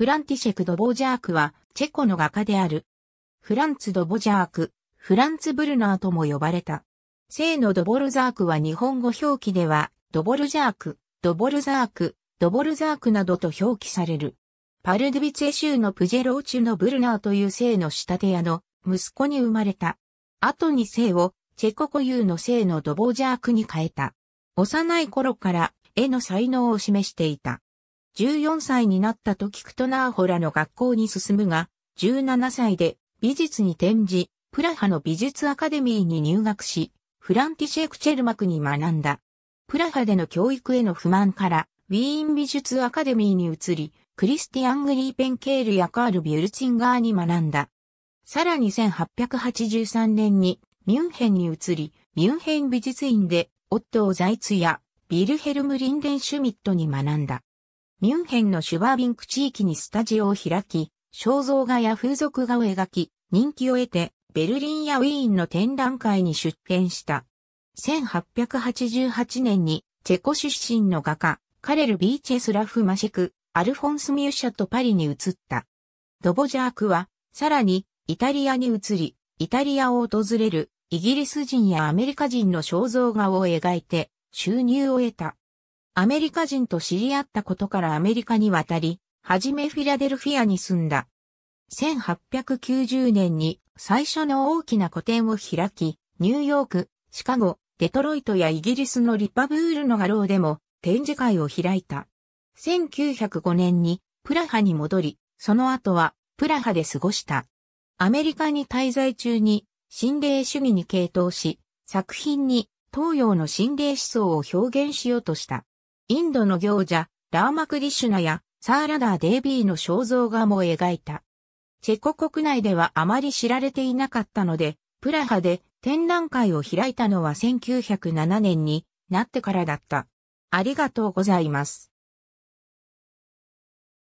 フランティシェク・ド・ボージャークは、チェコの画家である。フランツ・ド・ボジャーク、フランツ・ブルナーとも呼ばれた。生のドボルザークは日本語表記では、ドボルジャーク、ドボルザーク、ドボルザークなどと表記される。パルドヴビツェ州のプジェローチュのブルナーという姓の仕立て屋の息子に生まれた。後に姓をチェコ固有の姓のドボジャークに変えた。幼い頃から絵の才能を示していた。14歳になった時クトナーホラの学校に進むが、17歳で美術に転じ、プラハの美術アカデミーに入学し、フランティシェクチェルマクに学んだ。プラハでの教育への不満から、ウィーン美術アカデミーに移り、クリスティアン・グリーペンケールやカール・ビュルツィンガーに学んだ。さらに1883年にミュンヘンに移り、ミュンヘン美術院でオットー・ザイツやビルヘルム・リンデン・シュミットに学んだ。ミュンヘンのシュバービンク地域にスタジオを開き、肖像画や風俗画を描き、人気を得て、ベルリンやウィーンの展覧会に出展した。1888年に、チェコ出身の画家、カレル・ビーチェスラフ・マシェク、アルフォンス・ミュッシャとパリに移った。ドボジャークは、さらに、イタリアに移り、イタリアを訪れる、イギリス人やアメリカ人の肖像画を描いて、収入を得た。アメリカ人と知り合ったことからアメリカに渡り、はじめフィラデルフィアに住んだ。1890年に最初の大きな個展を開き、ニューヨーク、シカゴ、デトロイトやイギリスのリパブールの画廊でも展示会を開いた。1905年にプラハに戻り、その後はプラハで過ごした。アメリカに滞在中に心霊主義に傾倒し、作品に東洋の心霊思想を表現しようとした。インドの行者、ラーマクリシュナやサーラダー・デービーの肖像画も描いた。チェコ国内ではあまり知られていなかったので、プラハで展覧会を開いたのは1907年になってからだった。ありがとうございます。